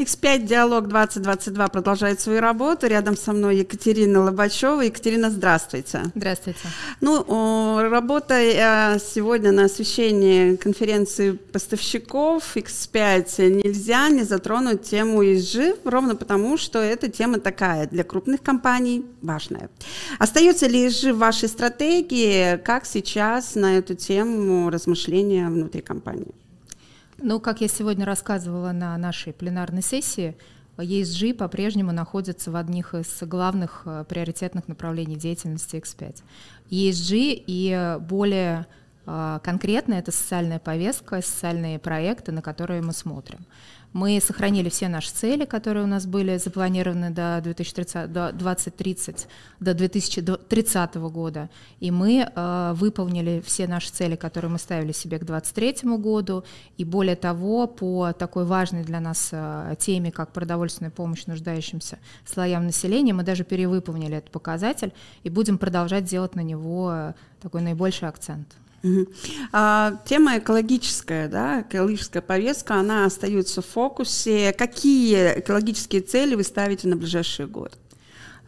X5 Диалог 2022 продолжает свою работу. Рядом со мной Екатерина Лобачева. Екатерина, здравствуйте. Здравствуйте. Ну, работая э, сегодня на освещении конференции поставщиков X5, нельзя не затронуть тему ESG, ровно потому, что эта тема такая для крупных компаний важная. Остается ли ESG в вашей стратегии? Как сейчас на эту тему размышления внутри компании? Ну, как я сегодня рассказывала на нашей пленарной сессии, ESG по-прежнему находится в одних из главных э, приоритетных направлений деятельности X5. ESG и э, более э, конкретно это социальная повестка, социальные проекты, на которые мы смотрим. Мы сохранили все наши цели, которые у нас были запланированы до 2030, до 2030, до 2030 года, и мы э, выполнили все наши цели, которые мы ставили себе к 2023 году, и более того, по такой важной для нас э, теме, как продовольственная помощь нуждающимся слоям населения, мы даже перевыполнили этот показатель и будем продолжать делать на него э, такой наибольший акцент. А, тема экологическая, да, экологическая повестка, она остается в фокусе. Какие экологические цели вы ставите на ближайший год?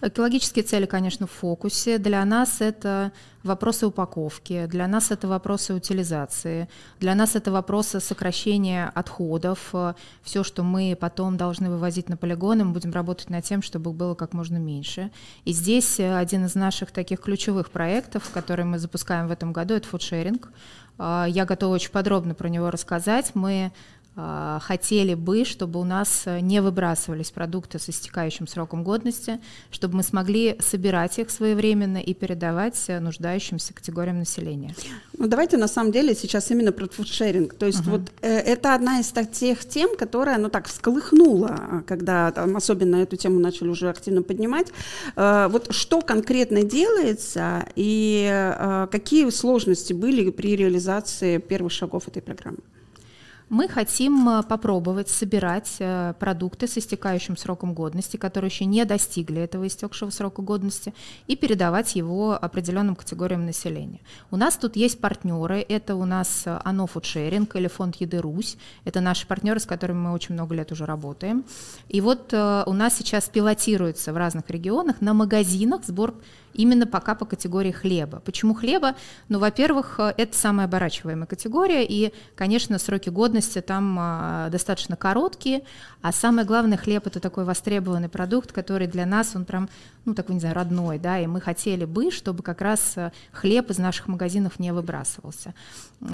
Экологические цели, конечно, в фокусе. Для нас это вопросы упаковки, для нас это вопросы утилизации, для нас это вопросы сокращения отходов. Все, что мы потом должны вывозить на полигоны, мы будем работать над тем, чтобы было как можно меньше. И здесь э, один из наших таких ключевых проектов, который мы запускаем в этом году, это фудшеринг. А, я готова очень подробно про него рассказать. Мы а, хотели бы, чтобы у нас э, не выбрасывались продукты с истекающим сроком годности, чтобы мы смогли собирать их своевременно и передавать э, нуждающимся категориям населения. Ну, давайте на самом деле сейчас именно про фудшеринг. То есть uh вот э, это одна из тех тем, которая, ну так, всколыхнула, а, когда там, особенно эту тему начали уже активно поднимать. Э, вот что конкретно делается и э, какие сложности были при реализации первых шагов этой программы? Мы хотим э, попробовать собирать э, продукты с истекающим сроком годности, которые еще не достигли этого истекшего срока годности, и передавать его определенным категориям населения. У нас тут есть партнеры, это у нас Ано э, Фудшеринг или фонд Еды Русь, это наши партнеры, с которыми мы очень много лет уже работаем. И вот у нас сейчас пилотируется в разных регионах на магазинах сбор именно пока по категории хлеба. Почему хлеба? Ну, во-первых, это самая оборачиваемая категория, и, конечно, сроки годности длительности там а, достаточно короткие, а самое главное, хлеб это такой востребованный продукт, который для нас, он прям, ну такой, не знаю, родной, да, и мы хотели бы, чтобы как раз э, хлеб из наших магазинов не выбрасывался.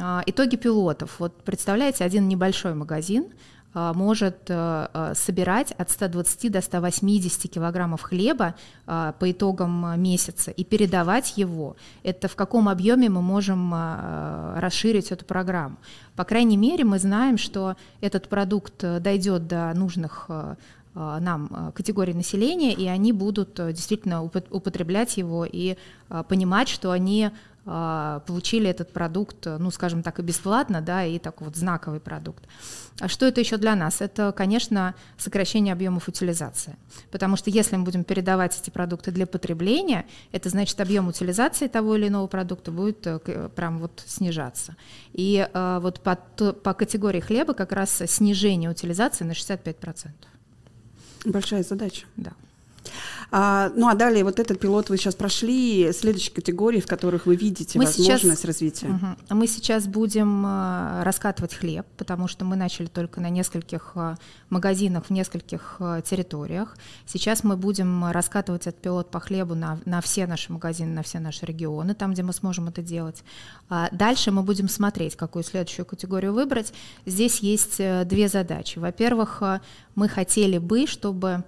А, итоги пилотов. Вот представляете, один небольшой магазин, а, может э, э, собирать от 120 до 180 килограммов хлеба а, по итогам э, месяца и передавать его. Это в каком объеме мы можем а, расширить эту программу. По крайней мере, мы знаем, что этот продукт дойдет до нужных нам категории населения, и они будут действительно употреблять его и понимать, что они а, получили этот продукт, ну, скажем так, и бесплатно, да, и такой вот знаковый продукт. А что это еще для нас? Это, конечно, сокращение объемов утилизации. Потому что если мы будем передавать эти продукты для потребления, это значит, объем утилизации того или иного продукта будет э, прям вот снижаться. И э, вот по, по категории хлеба как раз снижение утилизации на 65%. Большая задача. Да. А, ну а далее вот этот пилот вы сейчас прошли, следующие категории, в которых вы видите мы возможность сейчас, развития. Угу. Мы сейчас будем э, раскатывать хлеб, потому что мы начали только на нескольких э, магазинах, в нескольких э, территориях. Сейчас мы будем раскатывать этот пилот по хлебу на, на все наши магазины, на все наши регионы, там, где мы сможем это делать. А дальше мы будем смотреть, какую следующую категорию выбрать. Здесь есть э, две задачи. Во-первых, э, мы хотели бы, чтобы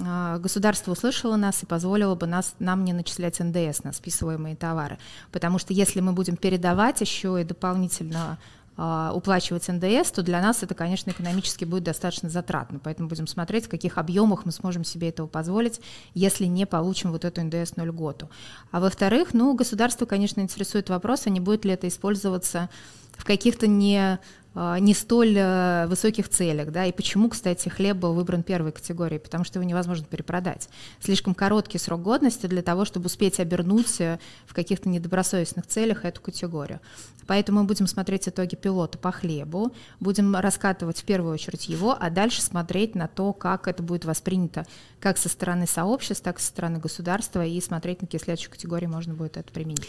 а, государство услышало нас и позволило бы нас, нам не начислять НДС на списываемые товары. Потому что если мы будем передавать еще и дополнительно а, уплачивать НДС, то для нас это, конечно, экономически будет достаточно затратно. Поэтому будем смотреть, в каких объемах мы сможем себе этого позволить, если не получим вот эту НДС НДСную льготу. А во-вторых, ну, государство, конечно, интересует вопрос, а не будет ли это использоваться в каких-то не а, не столь э, высоких целях. Да? И почему, кстати, хлеб был выбран первой категории, Потому что его невозможно перепродать. Слишком короткий срок годности для того, чтобы успеть обернуть э, в каких-то недобросовестных целях эту категорию. Поэтому мы будем смотреть итоги пилота по хлебу, будем раскатывать в первую очередь его, а дальше смотреть на то, как это будет воспринято как со стороны сообществ, так и со стороны государства, и смотреть, на какие следующие категории можно будет это применить.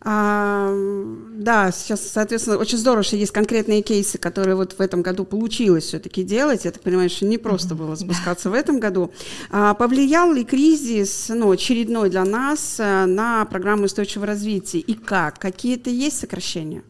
А, да, сейчас, соответственно, очень очень здорово, что есть конкретные кейсы, которые вот в этом году получилось все-таки делать. Я так понимаю, что не просто было спускаться в этом году. А, повлиял ли кризис, ну, очередной для нас, э, на программу устойчивого развития? И как? Какие-то есть сокращения?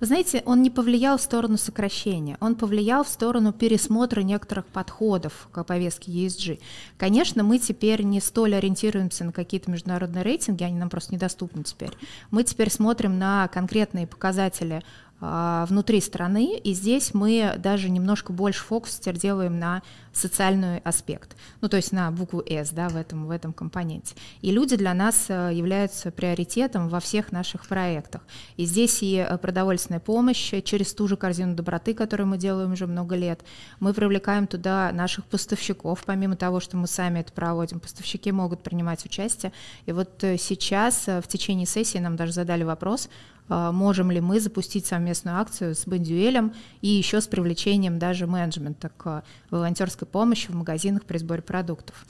Вы знаете, он не повлиял в сторону сокращения, он повлиял в сторону пересмотра некоторых подходов к повестке ESG. Конечно, мы теперь не столь ориентируемся на какие-то международные рейтинги, они нам просто недоступны теперь. Мы теперь смотрим на конкретные показатели а, внутри страны, и здесь мы даже немножко больше фокус теперь делаем на социальный аспект, ну то есть на букву С да, в, этом, в этом компоненте. И люди для нас э, являются приоритетом во всех наших проектах. И здесь и э, продовольственная помощь э, через ту же корзину доброты, которую мы делаем уже много лет. Мы привлекаем туда наших поставщиков, помимо того, что мы сами это проводим, поставщики могут принимать участие. И вот сейчас в течение сессии нам даже задали вопрос, Э, можем ли мы запустить совместную акцию с Бандюэлем и еще с привлечением даже менеджмента к волонтерской помощи в магазинах при сборе продуктов.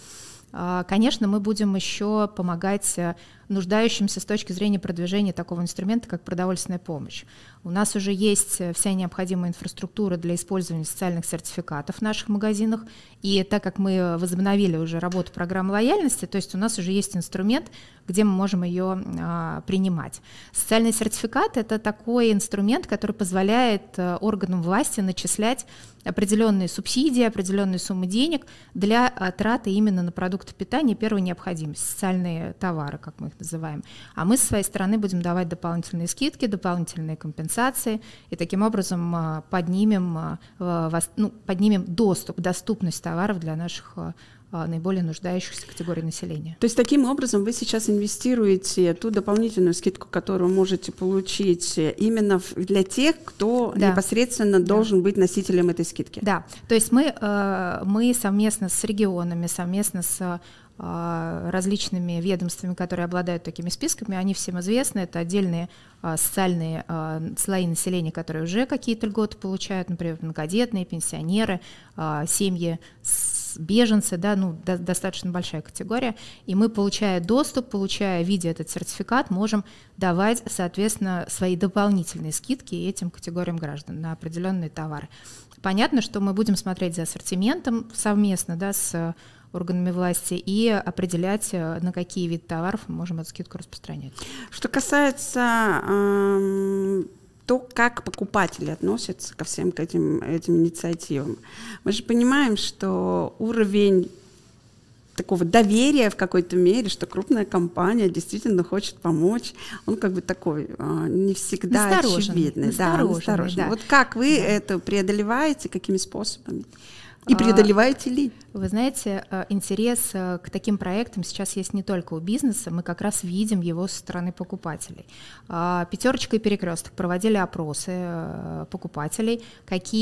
Э, конечно, мы будем еще помогать э, нуждающимся с точки зрения продвижения такого инструмента, как продовольственная помощь. У нас уже есть э, вся необходимая инфраструктура для использования социальных сертификатов в наших магазинах, и так как мы э, возобновили уже работу программы лояльности, то есть у нас уже есть инструмент, где мы можем ее а, принимать. Социальный сертификат – это такой инструмент, который позволяет э, органам власти начислять определенные субсидии, определенные суммы денег для а, траты именно на продукты питания первой необходимости, социальные товары, как мы их называем. А мы со своей стороны будем давать дополнительные скидки, дополнительные компенсации, и таким образом а, поднимем, а, ну, поднимем доступ, доступность товаров для наших а, наиболее нуждающихся категорий населения. То есть таким образом вы сейчас инвестируете ту дополнительную скидку, которую можете получить э, именно для тех, кто да. непосредственно должен быть носителем этой скидки. Да, то есть мы, э, мы совместно с регионами, совместно с а, различными ведомствами, которые обладают такими списками, они всем известны, это отдельные а, социальные а, слои населения, которые уже какие-то льготы получают, например, многодетные, пенсионеры, семьи беженцы, да, ну, до, достаточно большая категория, и мы, получая доступ, получая, видя этот сертификат, можем давать, соответственно, свои дополнительные скидки этим категориям граждан на определенные товары. Понятно, что мы будем смотреть за ассортиментом совместно да, с органами власти и определять, э, на какие виды товаров мы можем эту скидку распространять. Что касается то, как покупатели относятся ко всем к этим, этим инициативам, мы же понимаем, что уровень такого доверия в какой-то мере, что крупная компания действительно хочет помочь. Он как бы такой а, не всегда насторожен, очевидный. осторожный. да, насторожен. Да. Вот как вы да. это преодолеваете, какими способами? И а, преодолеваете ли? Вы знаете, э, интерес э, к таким проектам сейчас есть не только у бизнеса, мы как раз видим его со стороны покупателей. А, Пятерочка и перекресток проводили опросы э, покупателей, какие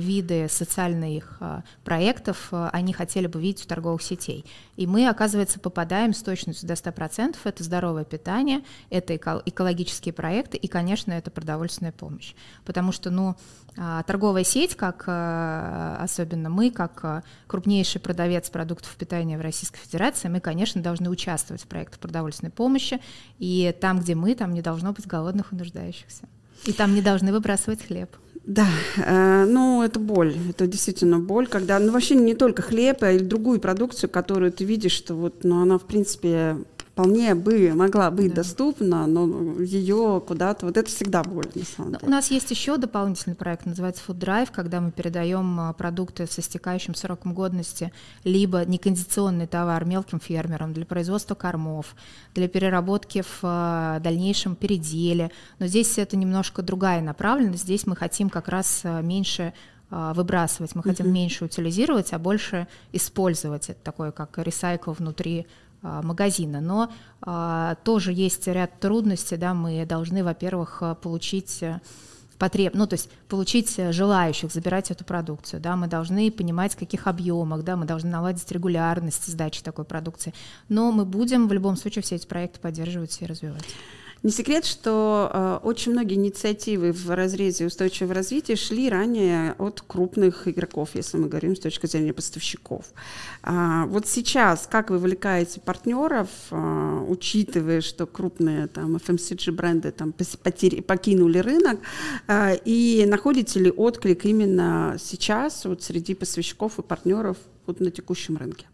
виды социальных проектов они хотели бы видеть у торговых сетей. И мы, оказывается, попадаем с точностью до 100%. Это здоровое питание, это экологические проекты и, конечно, это продовольственная помощь. Потому что ну, а, торговая сеть, как особенно мы, как крупнейшая крупнейший продавец продуктов питания в Российской Федерации, мы, конечно, должны участвовать в проектах продовольственной помощи, и там, где мы, там не должно быть голодных и нуждающихся. И там не должны выбрасывать хлеб. Да, э, ну это боль, это действительно боль, когда, ну вообще не только хлеб, а и другую продукцию, которую ты видишь, что вот, ну она в принципе вполне бы могла быть да. доступна, но ее куда-то... Вот это всегда боль, на самом но деле. У нас есть еще дополнительный проект, называется Food Drive, когда мы передаем а, продукты со стекающим сроком годности, либо некондиционный товар мелким фермерам для производства кормов, для переработки в а, дальнейшем переделе. Но здесь это немножко другая направленность. Здесь мы хотим как раз а, меньше выбрасывать, мы хотим mm-hmm. меньше утилизировать, а больше использовать. Это такое, как ресайкл внутри а, магазина. Но а, тоже есть ряд трудностей, да, мы должны, во-первых, а, получить э, потреб, ну то есть получить э, желающих забирать эту продукцию, да, мы должны понимать, в каких объемах, да, мы должны наладить регулярность сдачи такой продукции, но мы будем в любом случае все эти проекты поддерживать и развивать. Не секрет, что э, очень многие инициативы в разрезе устойчивого развития шли ранее от крупных игроков, если мы говорим с точки зрения поставщиков. А, вот сейчас как вы вовлекаете партнеров, а, учитывая, что крупные там FMCG бренды там потери, покинули рынок, а, и находите ли отклик именно сейчас вот среди поставщиков и партнеров вот на текущем рынке?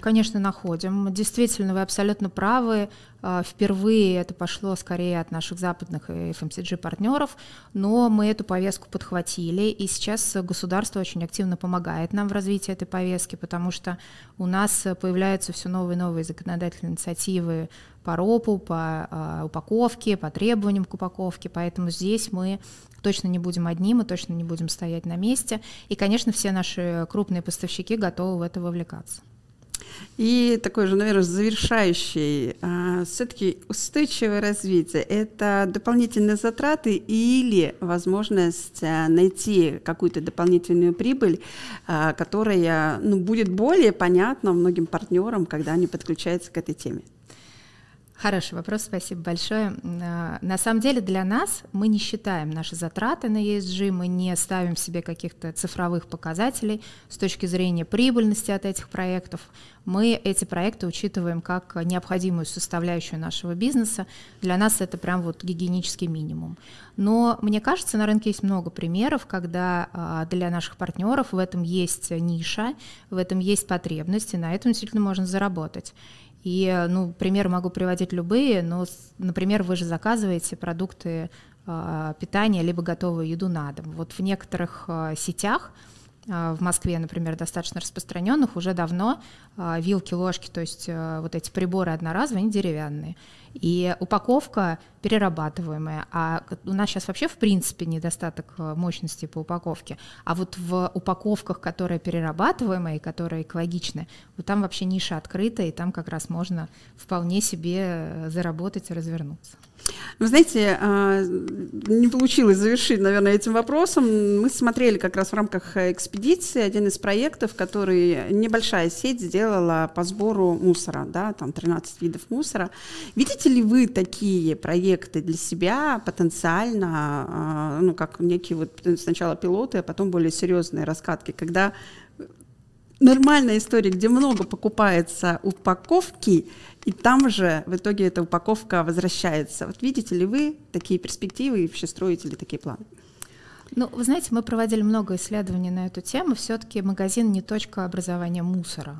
Конечно, находим. Действительно, вы абсолютно правы. А, впервые это пошло скорее от наших западных FMCG-партнеров, э, эм но мы эту повестку подхватили, и сейчас государство очень активно помогает нам в развитии этой повестки, потому что у нас появляются все новые и новые законодательные инициативы по ропу, по а, упаковке, по требованиям к упаковке, поэтому здесь мы точно не будем одни, мы точно не будем стоять на месте, и, конечно, все наши крупные поставщики готовы в это вовлекаться. И такой же, наверное, завершающий, а, все-таки устойчивое развитие – это дополнительные затраты или возможность а, найти какую-то дополнительную прибыль, а, которая ну, будет более понятна многим партнерам, когда они подключаются к этой теме. Хороший вопрос, спасибо большое. А, на самом деле для нас мы не считаем наши затраты на ESG, мы не ставим себе каких-то цифровых показателей с точки зрения прибыльности от этих проектов. Мы эти проекты учитываем как необходимую составляющую нашего бизнеса. Для нас это прям вот гигиенический минимум. Но мне кажется, на рынке есть много примеров, когда а, для наших партнеров в этом есть ниша, в этом есть потребность, и на этом действительно можно заработать. И, э, ну, пример могу приводить любые, но, например, вы же заказываете продукты а, питания либо готовую еду на дом. Вот в некоторых э, сетях а, в Москве, например, достаточно распространенных уже давно а, вилки, ложки, то есть э, вот эти приборы одноразовые, они деревянные. И упаковка перерабатываемая. А у нас сейчас вообще в принципе недостаток э, мощности по упаковке. А вот в упаковках, которые перерабатываемые, которые экологичны, вот там вообще ниша открыта, и там как раз можно вполне себе э, заработать и развернуться. Вы знаете, а, не получилось завершить, наверное, этим вопросом. Мы смотрели как раз в рамках экспедиции один из проектов, который небольшая сеть сделала по сбору мусора, да, там 13 видов мусора. Видите ли вы такие проекты для себя потенциально, а, ну, как некие вот сначала пилоты, а потом более серьезные раскатки, когда нормальная история, где много покупается упаковки, и там же в итоге эта упаковка возвращается. Вот видите ли вы такие перспективы и вообще строите ли такие планы? Ну, вы знаете, мы проводили много исследований на эту тему. Все-таки магазин не точка образования мусора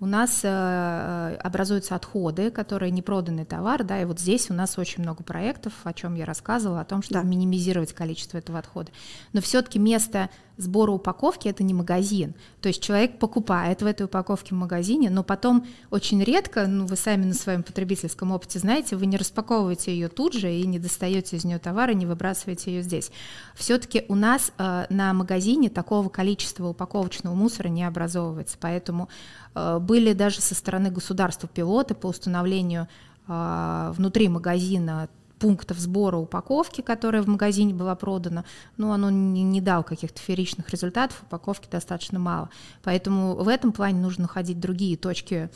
у нас э, э, образуются отходы, которые не проданный товар, да, и вот здесь у нас очень много проектов, о чем я рассказывала, о том, чтобы да. минимизировать количество этого отхода. Но все-таки место сбора упаковки это не магазин, то есть человек покупает в этой упаковке в магазине, но потом очень редко, ну вы сами на своем потребительском опыте знаете, вы не распаковываете ее тут же и не достаете из нее товары, не выбрасываете ее здесь. Все-таки у нас э, на магазине такого количества упаковочного мусора не образовывается, поэтому э, были даже со стороны государства пилоты по установлению а, внутри магазина пунктов сбора упаковки, которая в магазине была продана, но ну, оно не, не дал каких-то фееричных результатов, упаковки достаточно мало. Поэтому в этом плане нужно находить другие точки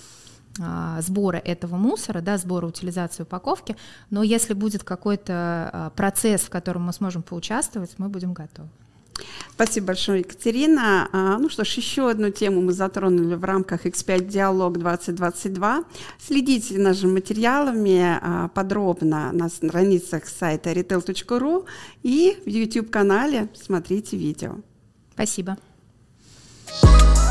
а, сбора этого мусора, да, сбора утилизации упаковки, но если будет какой-то а, процесс, в котором мы сможем поучаствовать, мы будем готовы. Спасибо большое, Екатерина. А, ну что ж, еще одну тему мы затронули в рамках X5 Диалог 2022. Следите за нашими материалами а, подробно на страницах сайта retail.ru и в YouTube-канале смотрите видео. Спасибо. Спасибо.